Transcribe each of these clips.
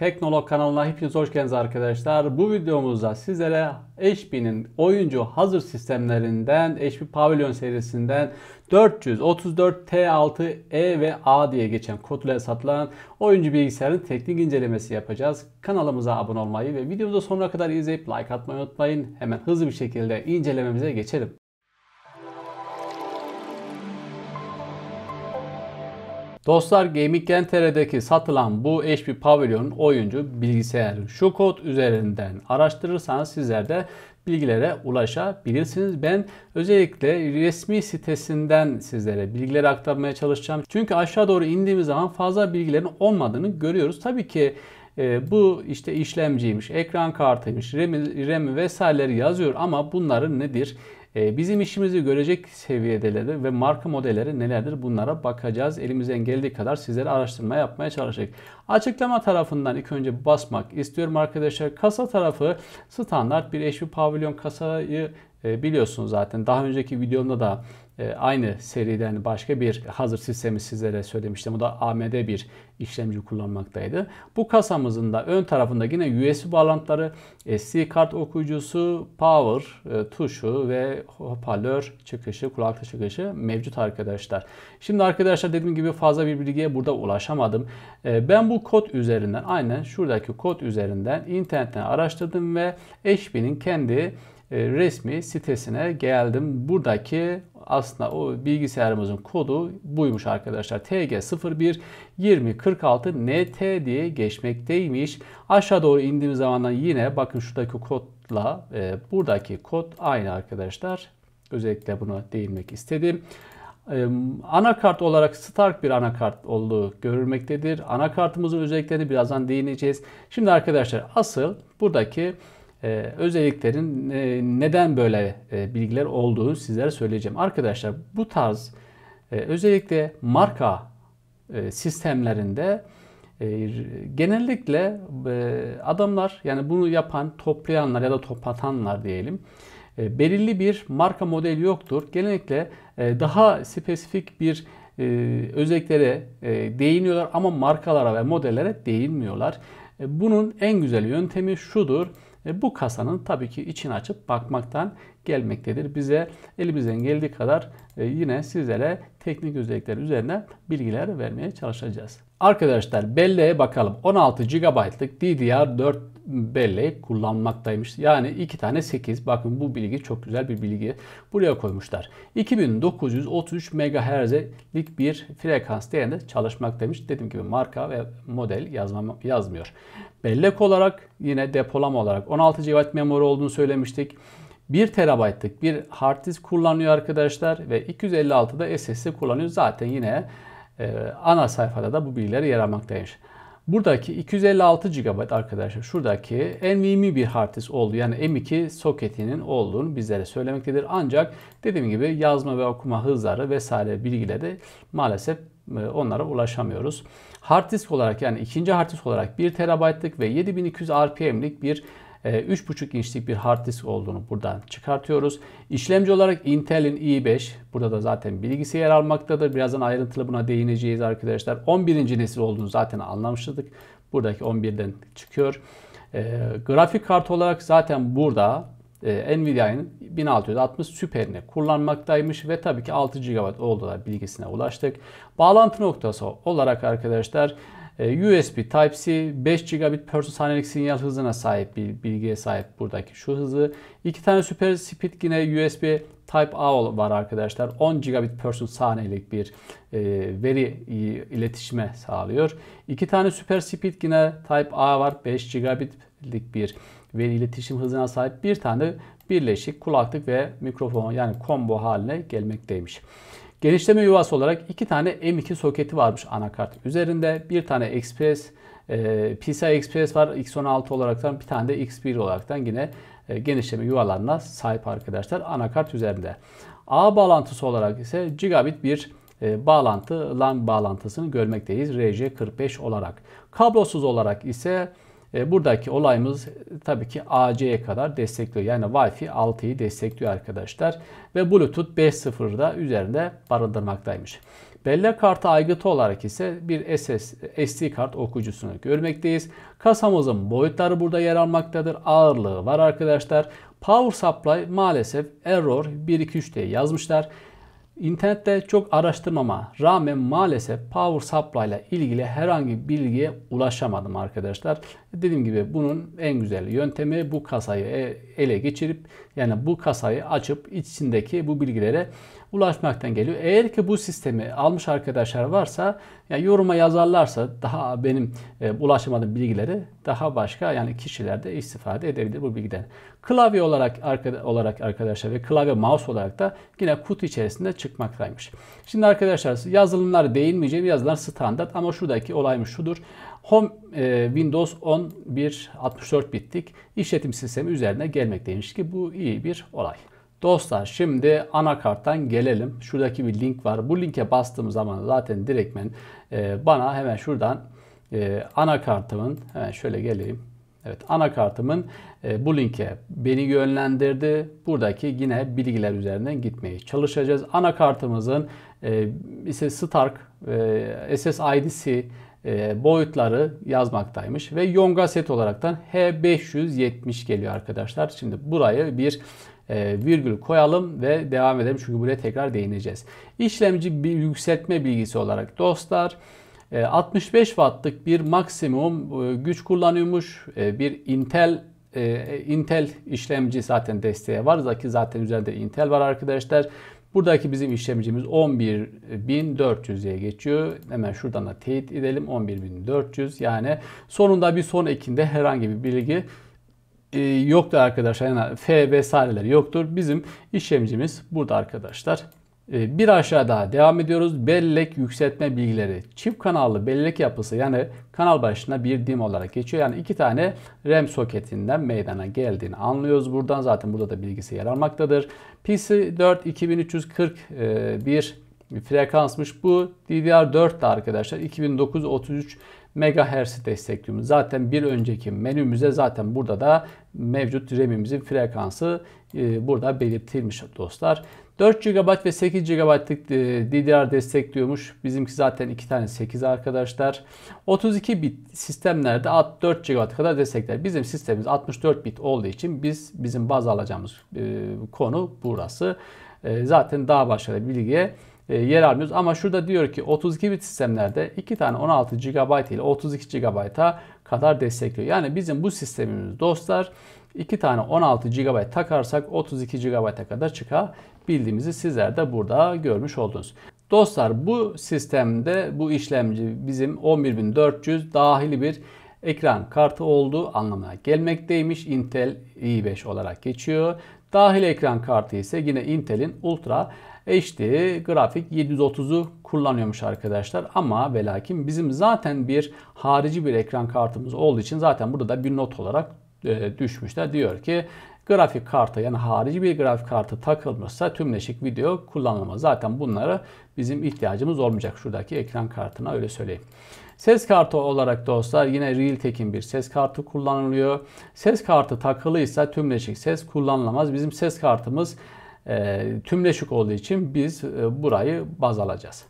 Teknolog kanalına hepiniz hoş geldiniz arkadaşlar. Bu videomuzda sizlere HP'nin oyuncu hazır sistemlerinden HP Pavilion serisinden 434T6E ve A diye geçen kodla satılan oyuncu bilgisayarın teknik incelemesi yapacağız. Kanalımıza abone olmayı ve videomuzu sonuna kadar izleyip like atmayı unutmayın. Hemen hızlı bir şekilde incelememize geçelim. Dostlar Gaming TR'deki satılan bu HP Pavilion oyuncu bilgisayarı şu kod üzerinden araştırırsanız sizler de bilgilere ulaşabilirsiniz. Ben özellikle resmi sitesinden sizlere bilgileri aktarmaya çalışacağım. Çünkü aşağı doğru indiğimiz zaman fazla bilgilerin olmadığını görüyoruz. Tabii ki e, bu işte işlemciymiş, ekran kartıymış, RAM, RAM vesaireleri yazıyor ama bunların nedir? Ee, bizim işimizi görecek seviyedeleri ve marka modelleri nelerdir bunlara bakacağız. Elimizden geldiği kadar sizlere araştırma yapmaya çalışacak. Açıklama tarafından ilk önce basmak istiyorum arkadaşlar. Kasa tarafı standart bir HP pavilyon kasayı e, biliyorsunuz zaten daha önceki videomda da e, aynı seriden başka bir hazır sistemi sizlere söylemiştim. Bu da AMD bir işlemci kullanmaktaydı. Bu kasamızın da ön tarafında yine USB bağlantıları, SD kart okuyucusu, power e, tuşu ve hoparlör çıkışı, kulaklık çıkışı mevcut arkadaşlar. Şimdi arkadaşlar dediğim gibi fazla bir bilgiye burada ulaşamadım. ben bu kod üzerinden aynen şuradaki kod üzerinden internetten araştırdım ve HP'nin kendi e, resmi sitesine geldim. Buradaki aslında o bilgisayarımızın kodu buymuş arkadaşlar. TG01 2046 NT diye geçmekteymiş. Aşağı doğru indiğim zaman yine bakın şuradaki kodla e, buradaki kod aynı arkadaşlar. Özellikle buna değinmek istedim. E, anakart olarak Stark bir anakart olduğu görülmektedir. Anakartımızın özelliklerini birazdan değineceğiz. Şimdi arkadaşlar asıl buradaki e, özelliklerin e, neden böyle e, bilgiler olduğunu sizlere söyleyeceğim. Arkadaşlar bu tarz e, özellikle marka e, sistemlerinde e, genellikle e, adamlar yani bunu yapan toplayanlar ya da toplatanlar diyelim e, belirli bir marka modeli yoktur. Genellikle e, daha spesifik bir e, özelliklere e, değiniyorlar ama markalara ve modellere değinmiyorlar. E, bunun en güzel yöntemi şudur e, bu kasanın tabii ki içini açıp bakmaktan gelmektedir. Bize elimizden geldiği kadar e, yine sizlere teknik özellikler üzerine bilgiler vermeye çalışacağız. Arkadaşlar belleğe bakalım. 16 GB'lık DDR4 belleği kullanmaktaymış. Yani 2 tane 8. Bakın bu bilgi çok güzel bir bilgi. Buraya koymuşlar. 2933 MHz'lik bir frekans değerinde çalışmaktaymış. Dediğim gibi marka ve model yazmam, yazmıyor. Bellek olarak yine depolama olarak 16 GB memori olduğunu söylemiştik. 1 TB'lık bir hard disk kullanıyor arkadaşlar ve 256 da SSD kullanıyor. Zaten yine ee, ana sayfada da bu bilgiler yer almaktaymış. Buradaki 256 GB arkadaşlar şuradaki NVMe bir hard disk olduğu yani M2 soketinin olduğunu bizlere söylemektedir. Ancak dediğim gibi yazma ve okuma hızları vesaire bilgileri maalesef e, onlara ulaşamıyoruz. Hard disk olarak yani ikinci hard disk olarak 1 TB'lık ve 7200 RPM'lik bir 3.5 ee, inçlik bir hard disk olduğunu buradan çıkartıyoruz. İşlemci olarak Intel'in i5 burada da zaten bilgisi yer almaktadır. Birazdan ayrıntılı buna değineceğiz arkadaşlar. 11. nesil olduğunu zaten anlamıştık. Buradaki 11'den çıkıyor. E, grafik kart olarak zaten burada e, Nvidia'nın 1660 Super'ini kullanmaktaymış ve tabii ki 6 GB olduğu bilgisine ulaştık. Bağlantı noktası olarak arkadaşlar e, USB Type-C 5 gigabit per saniyelik sinyal hızına sahip bir bilgiye sahip buradaki şu hızı. İki tane süper speed yine USB Type-A var arkadaşlar. 10 gigabit per saniyelik bir e, veri iletişime sağlıyor. İki tane süper speed yine Type-A var. 5 gigabitlik bir veri iletişim hızına sahip. Bir tane birleşik kulaklık ve mikrofon yani combo haline gelmekteymiş. Genişleme yuvası olarak iki tane M2 soketi varmış anakart üzerinde. Bir tane Express, e, PCI Express var X16 olaraktan bir tane de X1 olaraktan yine e, genişleme yuvalarına sahip arkadaşlar anakart üzerinde. A bağlantısı olarak ise gigabit bir e, bağlantı LAN bağlantısını görmekteyiz RJ45 olarak. Kablosuz olarak ise e, buradaki olayımız tabii ki AC'ye kadar destekliyor. Yani Wi-Fi 6'yı destekliyor arkadaşlar. Ve Bluetooth 5.0'da üzerinde barındırmaktaymış. Bellek kartı aygıtı olarak ise bir SS, SD kart okuyucusunu görmekteyiz. Kasamızın boyutları burada yer almaktadır. Ağırlığı var arkadaşlar. Power supply maalesef error 123 diye yazmışlar. İnternette çok araştırmama rağmen maalesef power supply ile ilgili herhangi bir bilgiye ulaşamadım arkadaşlar. Dediğim gibi bunun en güzel yöntemi bu kasayı e, ele geçirip yani bu kasayı açıp içindeki bu bilgilere ulaşmaktan geliyor. Eğer ki bu sistemi almış arkadaşlar varsa yani yoruma yazarlarsa daha benim e, ulaşamadığım bilgileri daha başka yani kişiler de istifade edebilir bu bilgiden. Klavye olarak, arka, olarak arkadaşlar ve klavye mouse olarak da yine kutu içerisinde çıkmaktaymış. Şimdi arkadaşlar yazılımlar değinmeyeceğim. Yazılan standart ama şuradaki olaymış şudur. Home e, Windows 10 bir 64 bitlik işletim sistemi üzerine gelmekteymiş ki bu iyi bir olay. Dostlar şimdi anakarttan gelelim. Şuradaki bir link var. Bu linke bastığım zaman zaten direktmen e, bana hemen şuradan e, anakartımın hemen şöyle geleyim. Evet anakartımın e, bu linke beni yönlendirdi. Buradaki yine bilgiler üzerinden gitmeyi çalışacağız. Anakartımızın e, ise Stark e, SSID'si e, boyutları yazmaktaymış. Ve Yonga set olaraktan H570 geliyor arkadaşlar. Şimdi buraya bir e, virgül koyalım ve devam edelim. Çünkü buraya tekrar değineceğiz. İşlemci bir yükseltme bilgisi olarak dostlar. 65 e, wattlık bir maksimum güç kullanıyormuş. Bir Intel Intel işlemci zaten desteğe var. Zaki zaten üzerinde Intel var arkadaşlar. Buradaki bizim işlemcimiz 11.400'ye geçiyor. Hemen şuradan da teyit edelim. 11.400 yani sonunda bir son ekinde herhangi bir bilgi e, yoktu arkadaşlar. Yani F vesaireler yoktur. Bizim işlemcimiz burada arkadaşlar. Ee, bir aşağı daha devam ediyoruz. Bellek yükseltme bilgileri. Çift kanallı bellek yapısı yani kanal başına bir dim olarak geçiyor. Yani iki tane RAM soketinden meydana geldiğini anlıyoruz buradan. Zaten burada da bilgisi yer almaktadır. PC4 2340 e, bir frekansmış. Bu DDR4'te 4 arkadaşlar 2933 MHz destekliyoruz. Zaten bir önceki menümüze zaten burada da mevcut RAM'imizin frekansı e, burada belirtilmiş dostlar. 4 GB ve 8 GB'lık e, DDR destekliyormuş. Bizimki zaten 2 tane 8 arkadaşlar. 32 bit sistemlerde 4 GB kadar destekler. Bizim sistemimiz 64 bit olduğu için biz bizim baz alacağımız e, konu burası. E, zaten daha başka da bilgiye yer almıyoruz. Ama şurada diyor ki 32 bit sistemlerde 2 tane 16 GB ile 32 GB'a kadar destekliyor. Yani bizim bu sistemimiz dostlar 2 tane 16 GB takarsak 32 GB'a kadar çıkabildiğimizi sizler de burada görmüş oldunuz. Dostlar bu sistemde bu işlemci bizim 11400 dahili bir ekran kartı olduğu anlamına gelmekteymiş. Intel i5 olarak geçiyor. Dahili ekran kartı ise yine Intel'in Ultra HD grafik 730'u kullanıyormuş arkadaşlar. Ama ve bizim zaten bir harici bir ekran kartımız olduğu için zaten burada da bir not olarak e, düşmüşler. Diyor ki grafik karta yani harici bir grafik kartı takılmışsa tümleşik video kullanılmaz. Zaten bunları bizim ihtiyacımız olmayacak. Şuradaki ekran kartına öyle söyleyeyim. Ses kartı olarak dostlar yine Realtek'in bir ses kartı kullanılıyor. Ses kartı takılıysa tümleşik ses kullanılamaz. Bizim ses kartımız e, tümleşik olduğu için biz e, burayı baz alacağız.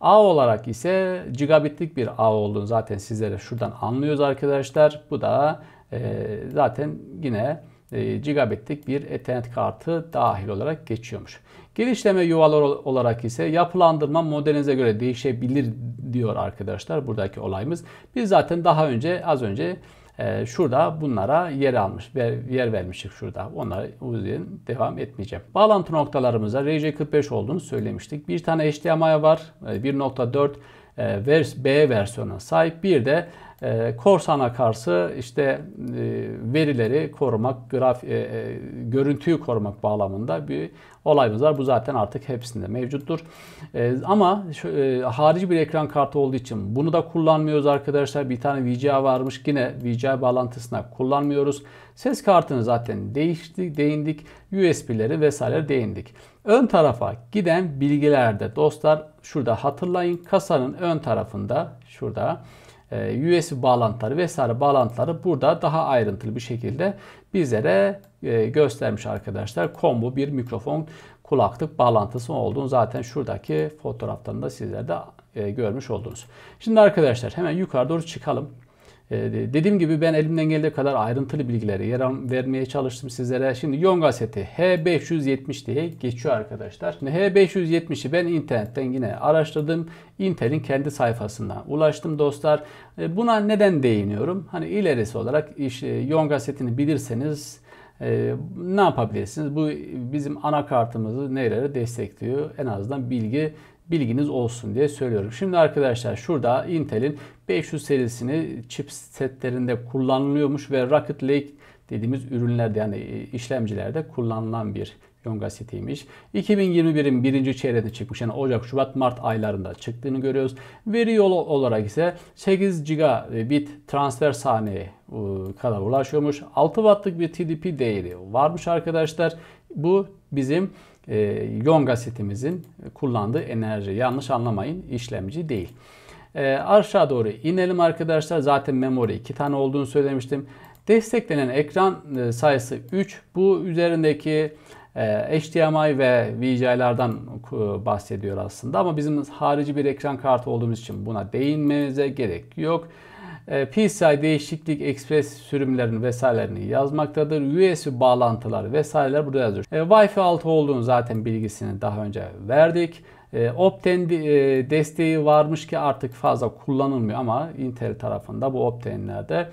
A olarak ise gigabitlik bir A olduğunu zaten sizlere şuradan anlıyoruz arkadaşlar. Bu da ee, zaten yine e, gigabitlik bir Ethernet kartı dahil olarak geçiyormuş. Genişleme yuvaları olarak ise yapılandırma modelinize göre değişebilir diyor arkadaşlar buradaki olayımız. Biz zaten daha önce az önce e, şurada bunlara yer almış, yer vermiştik şurada. Onları uzun devam etmeyeceğim. Bağlantı noktalarımıza RJ45 olduğunu söylemiştik. Bir tane HDMI var, 1.4 e, e B versiyonuna sahip. Bir de ee, korsan'a karşı işte e, verileri korumak, graf, e, e, görüntüyü korumak bağlamında bir olayımız var. Bu zaten artık hepsinde mevcuttur. Ee, ama harici bir ekran kartı olduğu için bunu da kullanmıyoruz arkadaşlar. Bir tane VGA varmış yine VGA bağlantısına kullanmıyoruz. Ses kartını zaten değiştik, değindik. USB'leri vesaire değindik. Ön tarafa giden bilgilerde dostlar şurada hatırlayın kasanın ön tarafında şurada ee, USB bağlantıları vesaire bağlantıları burada daha ayrıntılı bir şekilde bizlere e, göstermiş arkadaşlar. Combo bir mikrofon kulaklık bağlantısı olduğunu zaten şuradaki fotoğraftan da sizler de e, görmüş oldunuz. Şimdi arkadaşlar hemen yukarı doğru çıkalım. Ee, dediğim gibi ben elimden geldiği kadar ayrıntılı bilgileri yer vermeye çalıştım sizlere. Şimdi Yonga seti H570 diye geçiyor arkadaşlar. Şimdi H570'i ben internetten yine araştırdım. Intel'in kendi sayfasından ulaştım dostlar. Ee, buna neden değiniyorum? Hani ilerisi olarak iş e, Yonga setini bilirseniz e, ne yapabilirsiniz? Bu bizim anakartımızı nerelere destekliyor? En azından bilgi bilginiz olsun diye söylüyorum. Şimdi arkadaşlar şurada Intel'in 500 serisini çip setlerinde kullanılıyormuş ve Rocket Lake dediğimiz ürünlerde yani e, işlemcilerde kullanılan bir Yonga City'ymiş. 2021'in birinci çeyreğinde çıkmış yani Ocak, Şubat, Mart aylarında çıktığını görüyoruz. Veri yolu olarak ise 8 gigabit transfer saniye kadar ulaşıyormuş. 6 wattlık bir TDP değeri varmış arkadaşlar. Bu bizim e, Yonga City'mizin kullandığı enerji. Yanlış anlamayın işlemci değil. E, aşağı doğru inelim arkadaşlar. Zaten memori 2 tane olduğunu söylemiştim. Desteklenen ekran e, sayısı 3. Bu üzerindeki e, HDMI ve VGA'lardan e, bahsediyor aslında. Ama bizim harici bir ekran kartı olduğumuz için buna değinmemize gerek yok. PCI değişiklik, express sürümlerini vesairelerini yazmaktadır. USB bağlantıları vesaireler burada yazıyor. E, Wi-Fi 6 olduğunu zaten bilgisini daha önce verdik. E, Opten e, desteği varmış ki artık fazla kullanılmıyor ama Intel tarafında bu Opten'lerde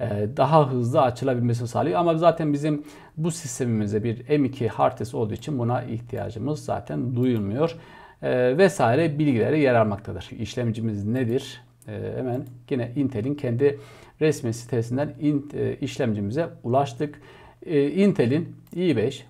e, daha hızlı açılabilmesi sağlıyor. Ama zaten bizim bu sistemimizde bir M2 hardware olduğu için buna ihtiyacımız zaten duyulmuyor. E, vesaire bilgileri yer almaktadır. İşlemcimiz nedir? hemen yine Intel'in kendi resmi sitesinden işlemcimize ulaştık. Intel'in i5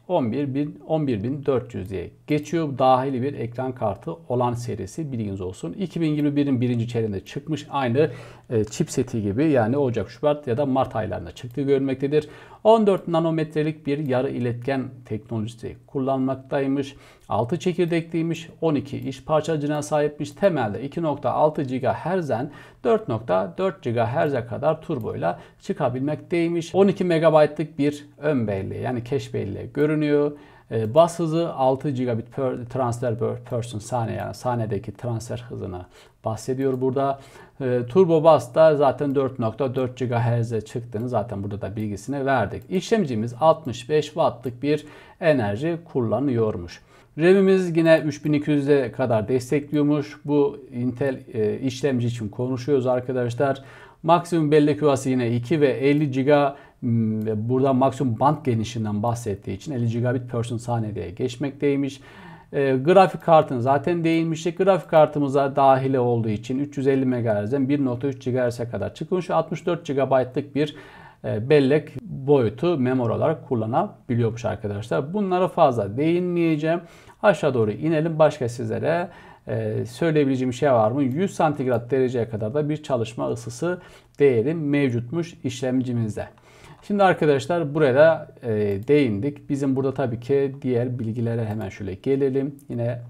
11400 diye geçiyor dahili bir ekran kartı olan serisi bilginiz olsun. 2021'in birinci çeyreğinde çıkmış aynı e, chipseti gibi yani Ocak, Şubat ya da Mart aylarında çıktığı görülmektedir. 14 nanometrelik bir yarı iletken teknolojisi kullanmaktaymış. 6 çekirdekliymiş, 12 iş parçacığına sahipmiş. Temelde 2.6 GHz'den 4.4 GHz'e kadar turboyla çıkabilmekteymiş. 12 MB'lık bir ön belleği yani keş belleği görünüyor. E, bas hızı 6 gigabit per transfer per person saniye yani saniyedeki transfer hızını bahsediyor burada. E, turbo bas da zaten 4.4 GHz'e çıktığını zaten burada da bilgisini verdik. İşlemcimiz 65 wattlık bir enerji kullanıyormuş. RAM'imiz yine 3200'e kadar destekliyormuş. Bu Intel e, işlemci için konuşuyoruz arkadaşlar. Maksimum bellek yuvası yine 2 ve 50 GB Hmm, burada maksimum band genişliğinden bahsettiği için 50 gigabit per saniyeye geçmekteymiş. E, grafik kartını zaten değinmiştik. Grafik kartımıza dahil olduğu için 350 MHz'den 1.3 GHz'e kadar çıkmış. 64 GB'lık bir e, bellek boyutu memori olarak kullanabiliyormuş arkadaşlar. Bunlara fazla değinmeyeceğim. Aşağı doğru inelim. Başka sizlere e, söyleyebileceğim şey var mı? 100 santigrat dereceye kadar da bir çalışma ısısı değeri mevcutmuş işlemcimizde. Şimdi arkadaşlar burada e, değindik. Bizim burada tabii ki diğer bilgilere hemen şöyle gelelim. Yine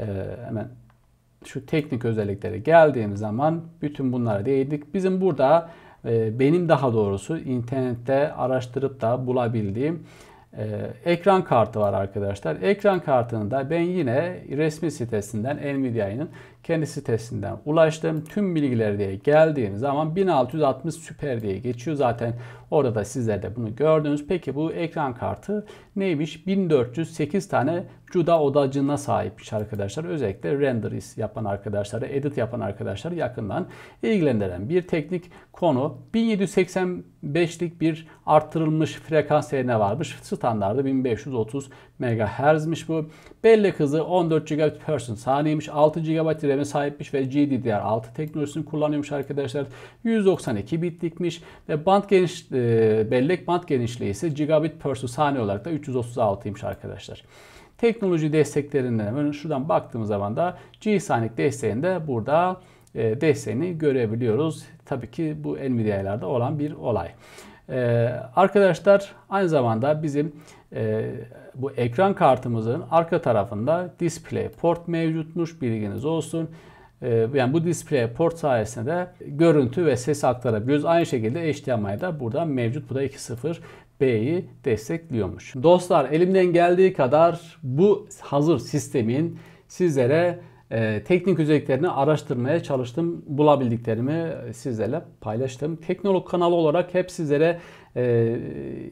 e, hemen şu teknik özelliklere geldiğim zaman bütün bunlara değindik. Bizim burada e, benim daha doğrusu internette araştırıp da bulabildiğim ee, ekran kartı var arkadaşlar. Ekran kartını da ben yine resmi sitesinden Nvidia'nın kendi sitesinden ulaştım tüm bilgiler diye geldiğim zaman 1660 Super diye geçiyor. Zaten orada da sizler de bunu gördünüz. Peki bu ekran kartı neymiş? 1408 tane CUDA odacığına sahipmiş arkadaşlar. Özellikle render yapan arkadaşları, edit yapan arkadaşlar yakından ilgilendiren bir teknik konu. 1785'lik bir arttırılmış frekans yerine varmış. Standardı 1530 MHz'miş bu. Bellek hızı 14 gigabit per saniyemiş, 6 GB RAM'e sahipmiş ve GDDR6 teknolojisini kullanıyormuş arkadaşlar. 192 bitlikmiş ve band geniş e, bellek band genişliği ise gigabit per saniye olarak da 336'ymış arkadaşlar. Teknoloji desteklerinden şuradan baktığımız zaman da G-Sonic desteğinde de burada e, desteğini görebiliyoruz. Tabii ki bu Nvidia'larda olan bir olay. Ee, arkadaşlar aynı zamanda bizim e, bu ekran kartımızın arka tarafında display port mevcutmuş bilginiz olsun. Ee, yani bu display port sayesinde de görüntü ve ses aktarabiliyoruz. Aynı şekilde HDMI da buradan mevcut. Bu da 2.0 B'yi destekliyormuş. Dostlar elimden geldiği kadar bu hazır sistemin sizlere e, teknik özelliklerini araştırmaya çalıştım. Bulabildiklerimi sizlerle paylaştım. Teknolog kanalı olarak hep sizlere e,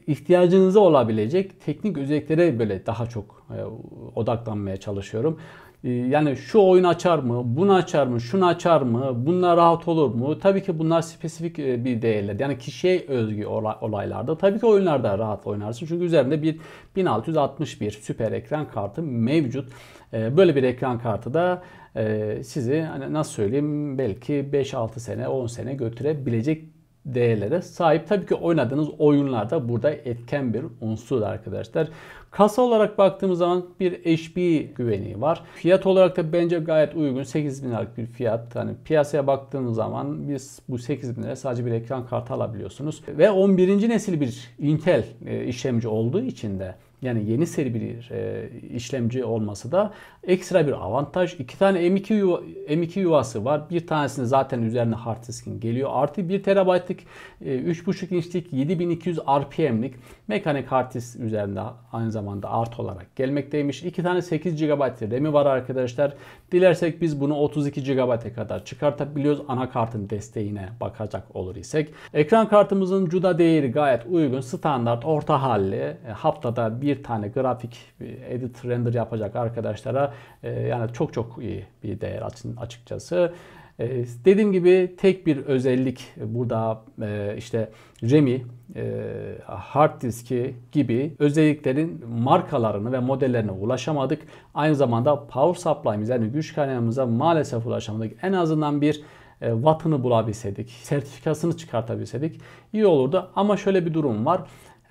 ihtiyacınıza olabilecek teknik özelliklere böyle daha çok e, odaklanmaya çalışıyorum. Ee, yani şu oyun açar mı, bunu açar mı, şunu açar mı, bunlar rahat olur mu? Tabii ki bunlar spesifik e, bir değerler. Yani kişiye özgü olaylarda. Tabii ki oyunlarda rahat oynarsın. Çünkü üzerinde bir 1661 süper ekran kartı mevcut. Ee, böyle bir ekran kartı da e, sizi hani nasıl söyleyeyim belki 5-6 sene 10 sene götürebilecek değerlere sahip. Tabii ki oynadığınız oyunlar da burada etken bir unsur arkadaşlar. Kasa olarak baktığımız zaman bir HP güveni var. Fiyat olarak da bence gayet uygun. 8000 liralık bir fiyat. Hani piyasaya baktığınız zaman biz bu 8000 liraya sadece bir ekran kartı alabiliyorsunuz. Ve 11. nesil bir Intel e, işlemci olduğu için de yani yeni seri bir e, işlemci olması da ekstra bir avantaj. İki tane M2, yuva, M2 yuvası var. Bir tanesini zaten üzerine hard diskin geliyor. Artı 1 terabaytlık e, 3.5 inçlik 7200 RPM'lik mekanik hard disk üzerinde aynı zamanda art olarak gelmekteymiş. İki tane 8 GB RAM'i var arkadaşlar. Dilersek biz bunu 32 GB'e kadar çıkartabiliyoruz. Anakartın desteğine bakacak olur isek. Ekran kartımızın CUDA değeri gayet uygun. Standart orta halli. E, haftada bir bir tane grafik edit render yapacak arkadaşlara e, yani çok çok iyi bir değer açıkçası. E, dediğim gibi tek bir özellik burada e, işte RAM'i, hard diski gibi özelliklerin markalarını ve modellerine ulaşamadık. Aynı zamanda power supply'miz yani güç kaynağımıza maalesef ulaşamadık. En azından bir wattını bulabilseydik, sertifikasını çıkartabilseydik iyi olurdu. Ama şöyle bir durum var.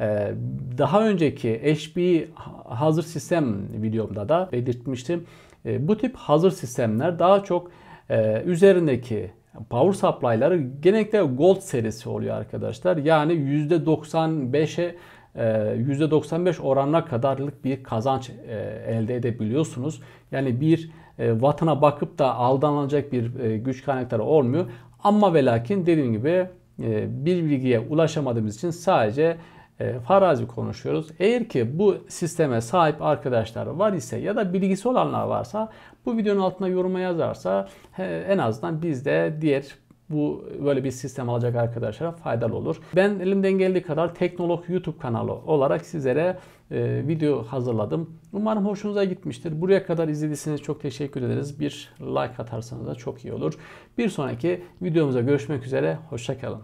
Ee, daha önceki HP hazır sistem videomda da belirtmiştim. Ee, bu tip hazır sistemler daha çok e, üzerindeki power supply'ları genellikle gold serisi oluyor arkadaşlar. Yani %95'e %95 e, oranına kadarlık bir kazanç e, elde edebiliyorsunuz. Yani bir vatana bakıp da aldanılacak bir güç kaynakları olmuyor. Ama ve lakin dediğim gibi bir bilgiye ulaşamadığımız için sadece e, farazi konuşuyoruz. Eğer ki bu sisteme sahip arkadaşlar var ise ya da bilgisi olanlar varsa bu videonun altına yoruma yazarsa en azından biz de diğer bu böyle bir sistem alacak arkadaşlara faydalı olur. Ben elimden geldiği kadar Teknolog YouTube kanalı olarak sizlere e, video hazırladım. Umarım hoşunuza gitmiştir. Buraya kadar izlediyseniz çok teşekkür ederiz. Bir like atarsanız da çok iyi olur. Bir sonraki videomuza görüşmek üzere. Hoşçakalın.